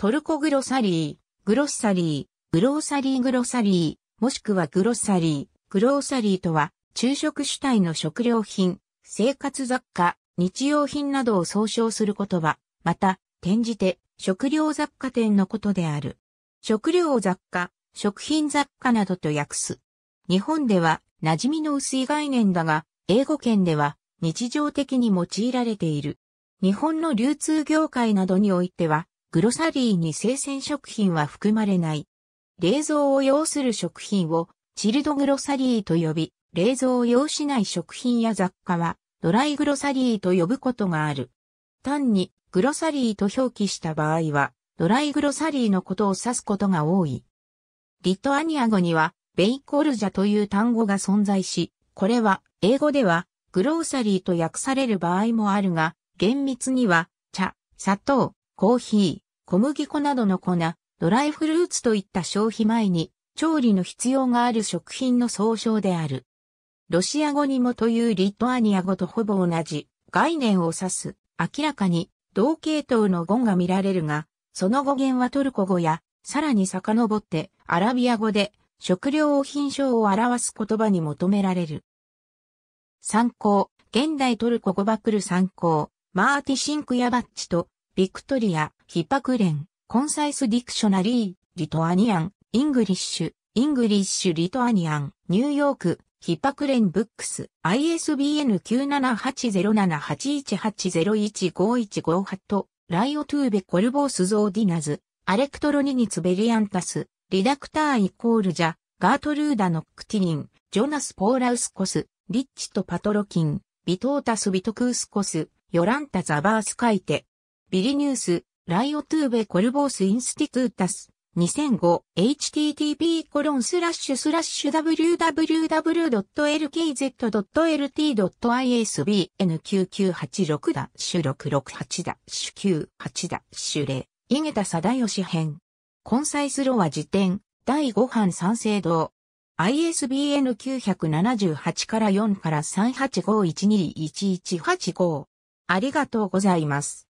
トルコグロサリー、グロッサリー、グローサリーグロサリー、もしくはグロッサリー、グローサリーとは、昼食主体の食料品、生活雑貨、日用品などを総称する言葉、また、転じて、食料雑貨店のことである。食料雑貨、食品雑貨などと訳す。日本では、馴染みの薄い概念だが、英語圏では、日常的に用いられている。日本の流通業界などにおいては、グロサリーに生鮮食品は含まれない。冷蔵を要する食品をチルドグロサリーと呼び、冷蔵を要しない食品や雑貨はドライグロサリーと呼ぶことがある。単にグロサリーと表記した場合は、ドライグロサリーのことを指すことが多い。リトアニア語には、ベイコルジャという単語が存在し、これは英語ではグローサリーと訳される場合もあるが、厳密には、茶、砂糖、コーヒー、小麦粉などの粉、ドライフルーツといった消費前に調理の必要がある食品の総称である。ロシア語にもというリトアニア語とほぼ同じ概念を指す。明らかに同系統の語が見られるが、その語源はトルコ語や、さらに遡ってアラビア語で食料を品商を表す言葉に求められる。参考、現代トルコ語バクル参考、マーティシンクヤバッチとビクトリア、ヒパクレン、コンサイスディクショナリー、リトアニアン、イングリッシュ、イングリッシュ・リトアニアン、ニューヨーク、ヒパクレン・ブックス、ISBN 9780781801515と、ライオトゥーベ・コルボース・ゾーディナズ、アレクトロニニツ・ベリアンタス、リダクター・イコールジャ、ガートルーダ・ノックティニン、ジョナス・ポーラウスコス、リッチとパトロキン、ビトータス・ビトクースコス、ヨランタ・ザバースカイテ、ビリニュース、ライオトゥーベコルボースインスティトゥータス、2005、http コロンスラッシュスラッシュ www.lkz.lt.isbn9986 だ、668だ、種98だ、ゲタ井桁貞義編。コンサイスロア辞典、第5版賛成堂。ISBN 978から4から3851211885。ありがとうございます。